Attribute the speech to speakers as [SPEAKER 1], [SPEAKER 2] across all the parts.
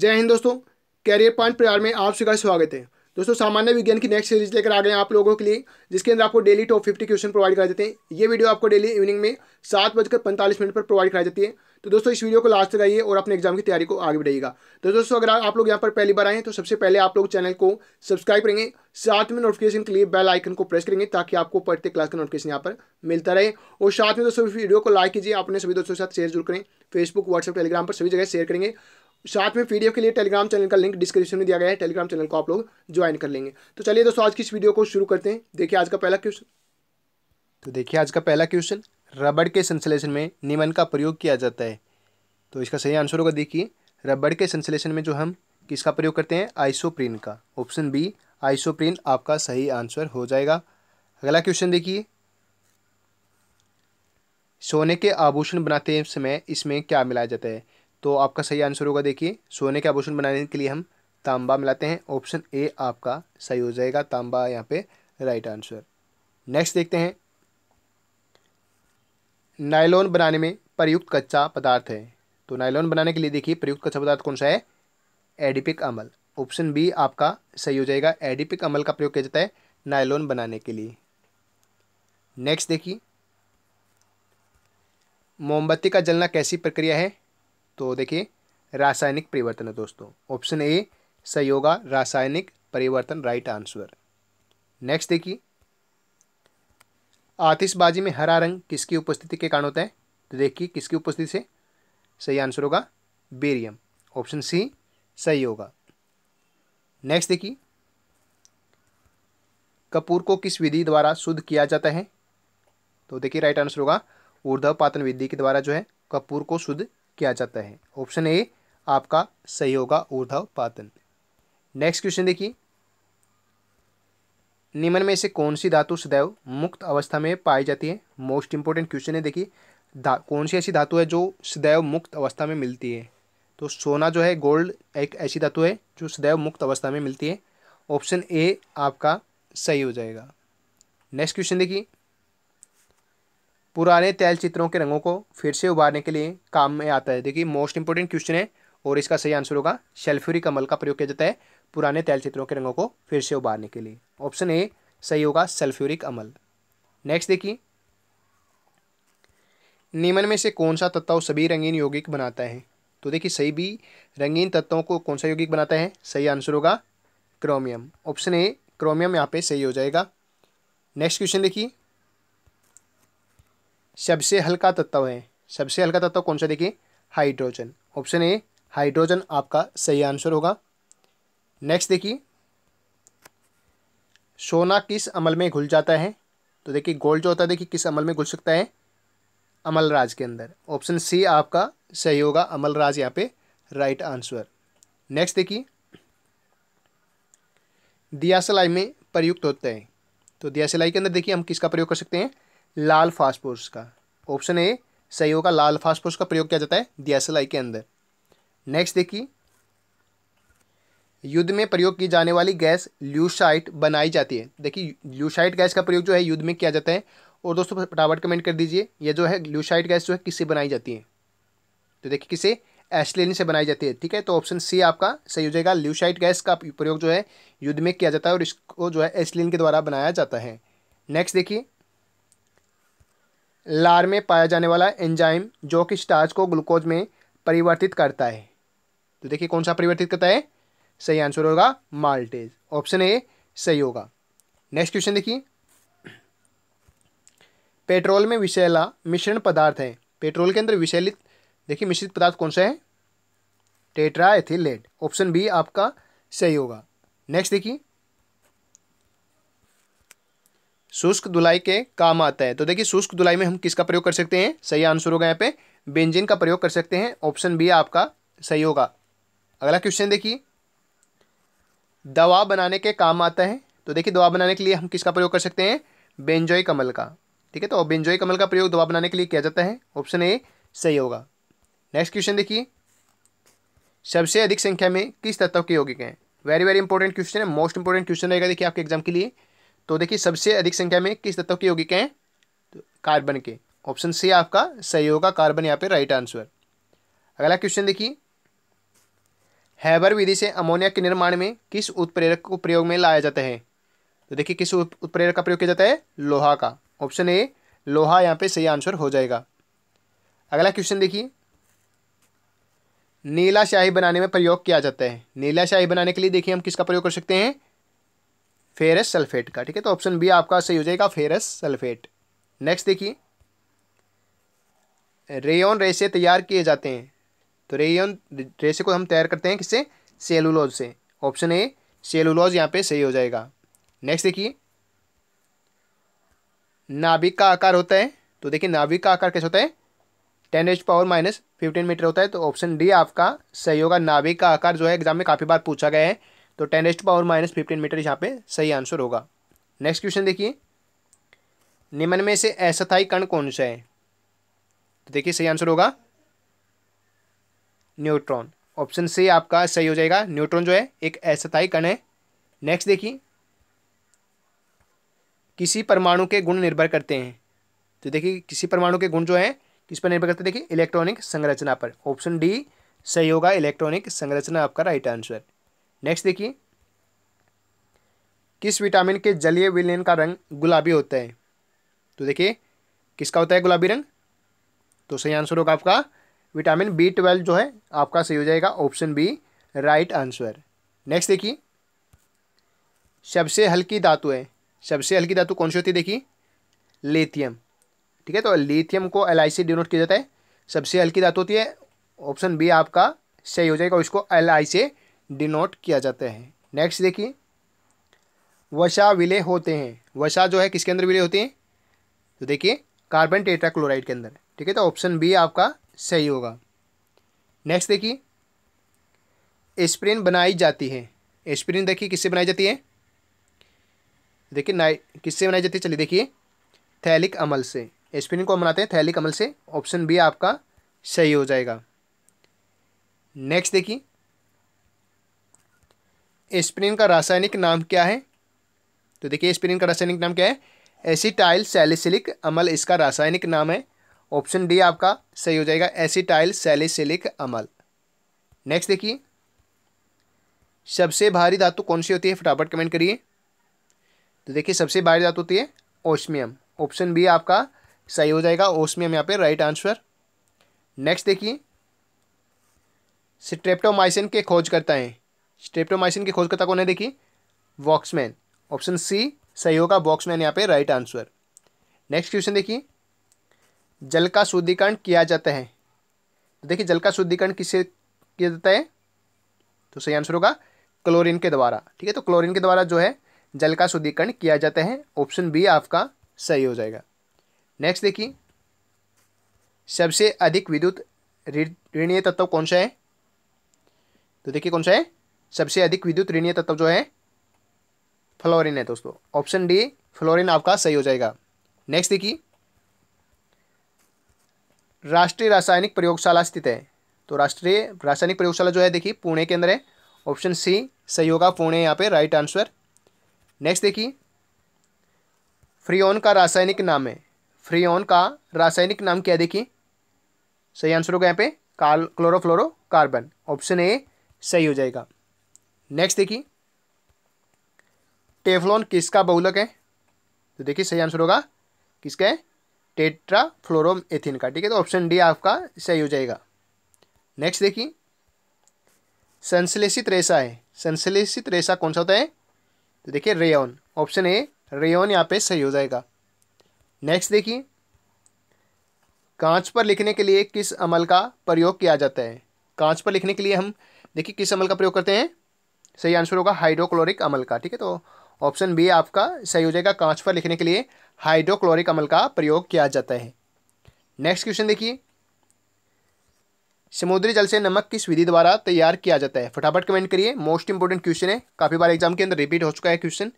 [SPEAKER 1] जय हिंद दोस्तों career point प्रयार में आप सभी का स्वागत है दोस्तों सामान्य विज्ञान की नेक्स्ट सीरीज लेकर आ गए आप लोगों के लिए जिसके अंदर आपको daily top fifty question provide करा देते हैं ये वीडियो आपको डेली इवनिंग में सात बजकर पैंतालीस मिनट पर प्रोवाइड कराई जाती है तो दोस्तों इस वीडियो को लास्ट तक आइए और अपने एग्जाम की तैयारी को आगे बढ़ाइएगा तो दोस्तों अगर आप लोग यहाँ पर पहली बार आए तो सबसे पहले आप लोग चैनल को सब्सक्राइब करेंगे साथ में नोटिफिकेशन के लिए बेल आइकन को प्रेस करेंगे ताकि आपको पढ़ते क्लास का नोटिफिकेशन यहाँ पर मिलता रहे और साथ में दोस्तों वीडियो को लाइक कीजिए अपने सभी दोस्तों के साथ शेयर जरूर करें फेसबुक व्हाट्सअप टेलीग्राम पर सभी जगह शेयर करेंगे साथ में पीडीएफ के लिए टेलीग्राम चैनल का लिंक डिस्क्रिप्शन में दिया गया है टेलीग्राम चैनल को आप लोग ज्वाइन कर लेंगे तो चलिए दोस्तों आज की इस वीडियो को शुरू करते हैं देखिए आज का पहला क्वेश्चन तो देखिए आज का पहला क्वेश्चन रबड़ के संश्लेषण में निमन का प्रयोग किया जाता है तो इसका सही आंसर होगा देखिए रबड़ के संश्लेषण में जो हम किसका प्रयोग करते हैं आइसोप्रीन का ऑप्शन बी आइसोप्रीन आपका सही आंसर हो जाएगा अगला क्वेश्चन देखिए सोने के आभूषण बनाते समय इसमें क्या मिलाया जाता है तो आपका सही आंसर होगा देखिए सोने के आभूषण बनाने के लिए हम तांबा मिलाते हैं ऑप्शन ए आपका सही हो जाएगा तांबा यहाँ पे राइट आंसर नेक्स्ट देखते हैं नायलोन बनाने में प्रयुक्त कच्चा पदार्थ है तो नायलोन बनाने के लिए देखिए प्रयुक्त कच्चा पदार्थ कौन सा है एडिपिक अमल ऑप्शन बी आपका सही हो जाएगा एडिपिक अमल का प्रयोग किया जाता है नायलोन बनाने के लिए नेक्स्ट देखिए मोमबत्ती का जलना कैसी प्रक्रिया है तो देखिए रासायनिक परिवर्तन है दोस्तों ऑप्शन ए सहयोगा रासायनिक परिवर्तन राइट आंसर नेक्स्ट देखिए आतिशबाजी में हरा रंग किसकी उपस्थिति के कारण होता है तो देखिए किसकी उपस्थिति से सही आंसर होगा बेरियम ऑप्शन सी सही होगा नेक्स्ट देखिए कपूर को किस विधि द्वारा शुद्ध किया जाता है तो देखिए राइट आंसर होगा ऊर्धव पातन विधि के द्वारा जो है कपूर को शुद्ध किया जाता है ऑप्शन ए आपका सही होगा पातन नेक्स्ट क्वेश्चन देखिए निम्न में से कौन सी धातु सदैव मुक्त अवस्था में पाई जाती है मोस्ट इंपॉर्टेंट क्वेश्चन है देखिए कौन सी ऐसी धातु है जो सदैव मुक्त अवस्था में मिलती है तो सोना जो है गोल्ड एक ऐसी धातु है जो सदैव मुक्त अवस्था में मिलती है ऑप्शन ए आपका सही हो जाएगा नेक्स्ट क्वेश्चन देखिए पुराने तैल चित्रों के रंगों को फिर से उबारने के लिए काम में आता है देखिए मोस्ट इंपॉर्टेंट क्वेश्चन है और इसका सही आंसर होगा शेल्फ्यूरिक अमल का प्रयोग किया जाता है पुराने तैल चित्रों के रंगों को फिर से उभारने के लिए ऑप्शन ए सही होगा सेल्फ्यूरिक अमल नेक्स्ट देखिए नीमन में से कौन सा तत्व सभी रंगीन यौगिक बनाता है तो देखिए सही भी रंगीन तत्वों को कौन सा यौगिक बनाता है सही आंसर होगा क्रोमियम ऑप्शन ए क्रोमियम यहाँ पे सही हो जाएगा नेक्स्ट क्वेश्चन देखिए सबसे हल्का तत्व है सबसे हल्का तत्व कौन सा देखिए हाइड्रोजन ऑप्शन ए हाइड्रोजन आपका सही आंसर होगा नेक्स्ट देखिए सोना किस अमल में घुल जाता है तो देखिए गोल्ड जो होता है देखिए किस अमल में घुल सकता है अमलराज के अंदर ऑप्शन सी आपका सही होगा अमलराज यहाँ पे राइट आंसर नेक्स्ट देखिए दिया में प्रयुक्त होता है तो दिया सिलाई के अंदर देखिए हम किसका प्रयोग कर सकते हैं लाल फास्फोरस का ऑप्शन ए सही होगा लाल फास्फोरस का प्रयोग किया जाता है दियासलाई के अंदर नेक्स्ट देखिए युद्ध में प्रयोग की जाने वाली गैस ल्यूसाइट बनाई जाती है देखिए ल्यूसाइट गैस का प्रयोग जो है युद्ध में किया जाता है और दोस्तों फटाफट कमेंट कर दीजिए यह जो है ल्यूसाइट गैस जो है किससे बनाई जाती है तो देखिए किसे एस्टलिन से बनाई जाती है ठीक है तो ऑप्शन सी आपका सही हो जाएगा ल्यूसाइट गैस का प्रयोग जो है युद्ध में किया जाता है और इसको जो है एस्लेन के द्वारा बनाया जाता है नेक्स्ट देखिए लार में पाया जाने वाला एंजाइम जो कि स्टार्च को ग्लूकोज में परिवर्तित करता है तो देखिए कौन सा परिवर्तित करता है सही आंसर होगा माल्टेज ऑप्शन ए सही होगा नेक्स्ट क्वेश्चन देखिए पेट्रोल में विषैला मिश्रण पदार्थ है पेट्रोल के अंदर विषैलित देखिए मिश्रित पदार्थ कौन सा है टेट्रा एथिलेट ऑप्शन बी आपका सही होगा नेक्स्ट देखिए शुष्क धुलाई के काम आता है तो देखिए शुष्क धुलाई में हम किसका प्रयोग कर सकते हैं सही आंसर होगा यहाँ पे बेंजिन का प्रयोग कर सकते हैं ऑप्शन बी आपका सही होगा अगला क्वेश्चन देखिए दवा बनाने के काम आता है तो देखिए दवा बनाने के लिए हम किसका प्रयोग कर सकते हैं बेंजोई कमल का ठीक है तो बेंजोई कमल का प्रयोग दवा बनाने के लिए किया जाता है ऑप्शन ए सही होगा नेक्स्ट क्वेश्चन देखिए सबसे अधिक संख्या में किस तत्व के यौगिक हैं वेरी वेरी इंपॉर्टेंट क्वेश्चन है मोस्ट इंपॉर्टेंट क्वेश्चन रहेगा देखिए आपके एग्जाम के लिए तो देखिए सबसे अधिक संख्या में किस तत्व के यौगिक हैं तो कार्बन के ऑप्शन सी आपका सही होगा कार्बन यहाँ पे राइट आंसर अगला क्वेश्चन देखिए हैबर विधि से अमोनिया के निर्माण में किस उत्प्रेरक को प्रयोग में लाया जाता है तो देखिए किस उत्प्रेरक का प्रयोग किया जाता है लोहा का ऑप्शन ए लोहा यहाँ पे सही आंसर हो जाएगा अगला क्वेश्चन देखिए नीला शाही बनाने में प्रयोग किया जाता है नीला शाही बनाने के लिए देखिए हम किसका प्रयोग कर सकते हैं फेरस सल्फेट का ठीक है तो ऑप्शन बी आपका सही हो जाएगा फेरस सल्फेट नेक्स्ट देखिए रेयन रेसे तैयार किए जाते हैं तो रेयन रेसे को हम तैयार करते हैं किससे सेलुलोज से ऑप्शन ए सेलुलोज यहाँ पे सही हो जाएगा नेक्स्ट देखिए नाभिक का आकार होता है तो देखिए नाभिक का आकार कैसे होता है टेन एच पावर माइनस फिफ्टीन मीटर होता है तो ऑप्शन डी आपका सही होगा नाभिक का आकार जो है एग्जाम में काफ़ी बार पूछा गया है तो टेन एस्ट पावर माइनस फिफ्टीन मीटर यहाँ पे सही आंसर होगा नेक्स्ट क्वेश्चन देखिए निम्न में से अस्थाई कण कौन सा है तो देखिए सही आंसर होगा न्यूट्रॉन ऑप्शन सी आपका सही हो जाएगा न्यूट्रॉन जो है एक अस्थाई कण है नेक्स्ट देखिए किसी परमाणु के गुण निर्भर करते हैं तो देखिए किसी परमाणु के गुण जो है किस पर निर्भर करते हैं देखिए इलेक्ट्रॉनिक संरचना पर ऑप्शन डी सही होगा इलेक्ट्रॉनिक संरचना आपका राइट आंसर नेक्स्ट देखिए किस विटामिन के जलीय विलयन का रंग गुलाबी होता है तो देखिए किसका होता है गुलाबी रंग तो सही आंसर होगा आपका विटामिन बी ट्वेल्व जो है आपका सही हो जाएगा option B right answer next देखिए सबसे हल्की धातु है सबसे हल्की धातु कौन सी होती है देखिए लेथियम ठीक है तो लेथियम को एल आई सी डिनोट किया जाता है सबसे हल्की धातु होती है ऑप्शन बी आपका सही हो जाएगा इसको एल आई से डिनोट किया जाता है नेक्स्ट देखिए वशा विलय होते हैं वशा जो है किसके अंदर विलय होते हैं तो देखिए कार्बन टेट्राक्लोराइड के अंदर ठीक है तो ऑप्शन बी आपका सही होगा नेक्स्ट देखिए स्प्रिन बनाई जाती है स्प्रिन देखिए किससे बनाई जाती है देखिए नाइ किससे बनाई जाती है चलिए देखिए थैलिक अमल से स्प्रिन को बनाते हैं थैलिक अमल से ऑप्शन बी आपका सही हो जाएगा नेक्स्ट देखिए एस्प्रिन का रासायनिक नाम क्या है तो देखिए स्प्रिन का रासायनिक नाम क्या है एसीटाइल सेलिसिलिक अमल इसका रासायनिक नाम है ऑप्शन डी आपका सही हो जाएगा एसीटाइल सेलिसिलिक अमल नेक्स्ट देखिए सबसे भारी धातु कौन सी होती है फटाफट कमेंट करिए तो देखिए सबसे भारी धातु होती है ओस्मियम ऑप्शन बी आपका सही हो जाएगा ओस्मियम यहाँ पे राइट आंसर नेक्स्ट देखिए स्ट्रेप्टोमाइसिन के खोज करता है स्ट्रेप्टोमाइसिन की खोजकर्ता कौन है देखी वॉक्समैन ऑप्शन सी सही होगा बॉक्समैन यहाँ पे राइट आंसर नेक्स्ट क्वेश्चन देखिए जल का शुद्धिकरण किया जाता है तो देखिए जल का शुद्धिकरण किससे किया जाता है तो सही आंसर होगा क्लोरीन के द्वारा ठीक है तो क्लोरीन के द्वारा जो है जल का शुद्धिकरण किया जाता है ऑप्शन बी आपका सही हो जाएगा नेक्स्ट देखिए सबसे अधिक विद्युत ऋणीय तत्व कौन सा है तो देखिए कौन सा है सबसे अधिक विद्युत ऋणीय तत्व जो है फ्लोरिन है दोस्तों ऑप्शन डी फ्लोरिन आपका सही हो जाएगा नेक्स्ट देखिए राष्ट्रीय रासायनिक प्रयोगशाला स्थित है तो राष्ट्रीय रासायनिक प्रयोगशाला जो है देखिए पुणे के अंदर है ऑप्शन सी सही होगा पुणे यहाँ पे राइट आंसर नेक्स्ट देखिए फ्रियोन का रासायनिक नाम है फ्रियोन का रासायनिक नाम क्या देखिए सही आंसर होगा यहाँ पे कार्ल क्लोरोफ्लोरो कार्बन ऑप्शन ए सही हो जाएगा नेक्स्ट देखिए टेफ्लॉन किसका बहुलक है तो देखिए सही आंसर होगा किसका है टेट्रा फ्लोरोम एथिन का ठीक है तो ऑप्शन डी आपका सही हो जाएगा नेक्स्ट देखिए संश्लेषित रेशा है संश्लेषित रेशा कौन सा होता है तो देखिए रेयन ऑप्शन ए रेयन यहाँ पे सही हो जाएगा नेक्स्ट देखिए कांच पर लिखने के लिए किस अमल का प्रयोग किया जाता है कांच पर लिखने के लिए हम देखिए किस अमल का प्रयोग करते हैं सही आंसर होगा हाइड्रोक्लोरिक अमल का ठीक है तो ऑप्शन बी आपका सही हो जाएगा कांच पर लिखने के लिए हाइड्रोक्लोरिक अमल का प्रयोग किया जाता है नेक्स्ट क्वेश्चन देखिए समुद्री जल से नमक किस विधि द्वारा तैयार किया जाता है फटाफट कमेंट करिए मोस्ट इंपॉर्टेंट क्वेश्चन है काफ़ी बार एग्जाम के अंदर रिपीट हो चुका है क्वेश्चन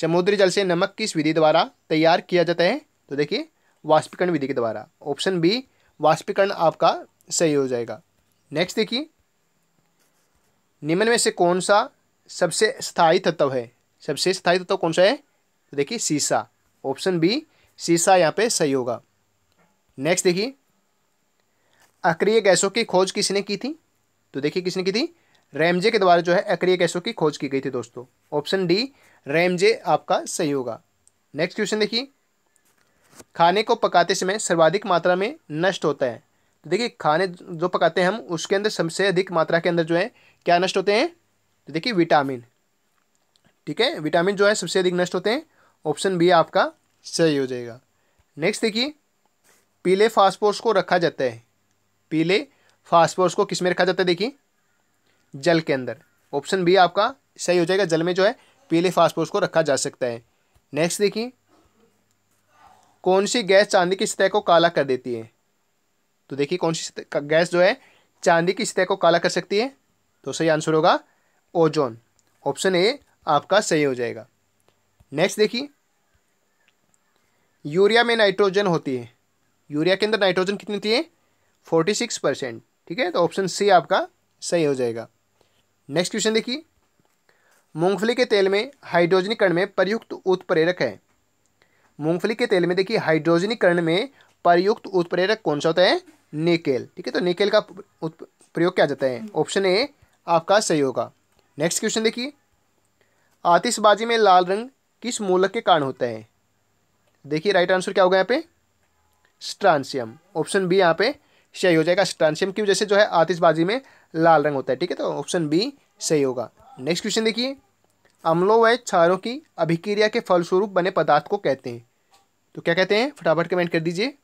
[SPEAKER 1] समुद्री जल से नमक किस विधि द्वारा तैयार किया जाता है तो देखिए वाष्पीकरण विधि के द्वारा ऑप्शन बी वाष्पीकरण आपका सही हो जाएगा नेक्स्ट देखिए निम्न में से कौन सा सबसे स्थायी तत्व है सबसे स्थायी तत्व कौन सा है तो देखिए सीसा ऑप्शन बी सीसा यहाँ पे सही होगा नेक्स्ट देखिए अक्रिय गैसों की खोज किसने की थी तो देखिए किसने की थी रैमजे के द्वारा जो है अक्रिय गैसों की खोज की गई थी दोस्तों ऑप्शन डी रैमजे आपका सही होगा नेक्स्ट क्वेश्चन देखिए खाने को पकाते समय सर्वाधिक मात्रा में नष्ट होता है तो देखिए खाने जो पकाते हैं हम उसके अंदर सबसे अधिक मात्रा के अंदर जो है क्या नष्ट होते हैं तो देखिए विटामिन ठीक है विटामिन जो है सबसे अधिक नष्ट होते हैं ऑप्शन बी आपका सही हो जाएगा नेक्स्ट देखिए पीले फास्फोर्स को रखा जाता है पीले फास्फोर्स को किस में रखा जाता है देखिए जल के अंदर ऑप्शन बी आपका सही हो जाएगा जल में जो है पीले फास्फोर्स को रखा जा सकता है नेक्स्ट देखिए कौन सी गैस चांदी की सतह को काला कर देती है तो देखिए कौन सी गैस जो है चांदी की सतह को काला कर सकती है तो सही आंसर होगा ओजोन ऑप्शन ए आपका सही हो जाएगा नेक्स्ट देखिए यूरिया में नाइट्रोजन होती है यूरिया के अंदर नाइट्रोजन कितनी होती है फोर्टी सिक्स परसेंट ठीक है तो ऑप्शन सी आपका सही हो जाएगा नेक्स्ट क्वेश्चन देखिए मूंगफली के तेल में हाइड्रोजनीकरण में प्रयुक्त उत्प्रेरक है मूंगफली के तेल में देखिए हाइड्रोजनीकरण में प्रयुक्त उत्प्रेरक कौन सा होता है निकेल ठीक है तो निकेल का प्रयोग क्या जाता है ऑप्शन ए आपका सही होगा नेक्स्ट क्वेश्चन देखिए आतिशबाजी में लाल रंग किस मूलक के कारण होता है देखिए राइट आंसर क्या होगा यहाँ पे स्ट्रांसियम ऑप्शन बी यहाँ पे सही हो जाएगा स्ट्रांसियम की वजह से जो है आतिशबाजी में लाल रंग होता है ठीक है तो ऑप्शन बी सही होगा नेक्स्ट क्वेश्चन देखिए अम्लों व क्षारों की अभिक्रिया के फलस्वरूप बने पदार्थ को कहते हैं तो क्या कहते हैं फटाफट कमेंट कर दीजिए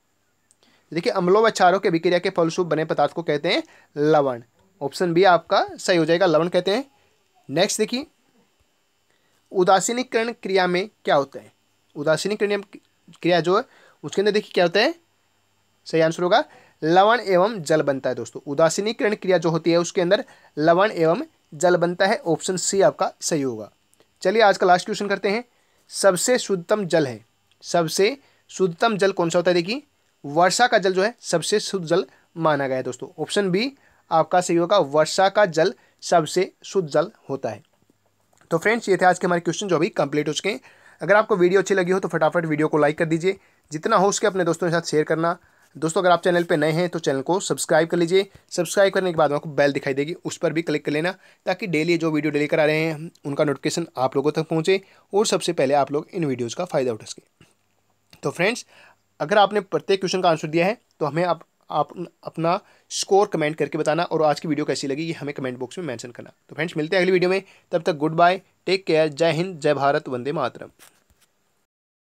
[SPEAKER 1] देखिए अम्लों व क्षारों के अभिक्रिया के फलस्वरूप बने पदार्थ को कहते हैं लवण ऑप्शन बी आपका सही हो जाएगा लवण कहते हैं नेक्स्ट देखिए उदासीनीकरण क्रिया में क्या होता है उदासीनीकरण क्रिया जो है उसके अंदर देखिए क्या होता है सही आंसर होगा लवण एवं जल बनता है दोस्तों उदासीनीकरण क्रिया जो होती है उसके अंदर लवण एवं जल बनता है ऑप्शन सी आपका सही होगा चलिए आज का लास्ट क्वेश्चन करते हैं सबसे शुद्धतम जल है सबसे शुद्धतम जल कौन सा होता है देखिए वर्षा का जल जो है सबसे शुद्ध जल माना गया है दोस्तों ऑप्शन बी आपका सही होगा वर्षा का जल सबसे शुद्ध जल होता है तो फ्रेंड्स ये थे आज के हमारे क्वेश्चन जो अभी कंप्लीट हो चुके हैं अगर आपको वीडियो अच्छी लगी हो तो फटाफट वीडियो को लाइक कर दीजिए जितना हो उसके अपने दोस्तों के साथ शेयर करना दोस्तों अगर आप चैनल पर नए हैं तो चैनल को सब्सक्राइब कर लीजिए सब्सक्राइब करने के बाद आपको बेल दिखाई देगी उस पर भी क्लिक कर लेना ताकि डेली जो वीडियो डेली करा रहे हैं उनका नोटिफिकेशन आप लोगों तक पहुँचे और सबसे पहले आप लोग इन वीडियोज़ का फ़ायदा उठा सकें तो फ्रेंड्स अगर आपने प्रत्येक क्वेश्चन का आंसर दिया है तो हमें आप आप अपना स्कोर कमेंट करके बताना और आज की वीडियो कैसी लगी ये हमें कमेंट बॉक्स में मेंशन करना तो फ्रेंड्स मिलते हैं अगली वीडियो में तब तक गुड बाय टेक केयर जय हिंद जय भारत वंदे मातरम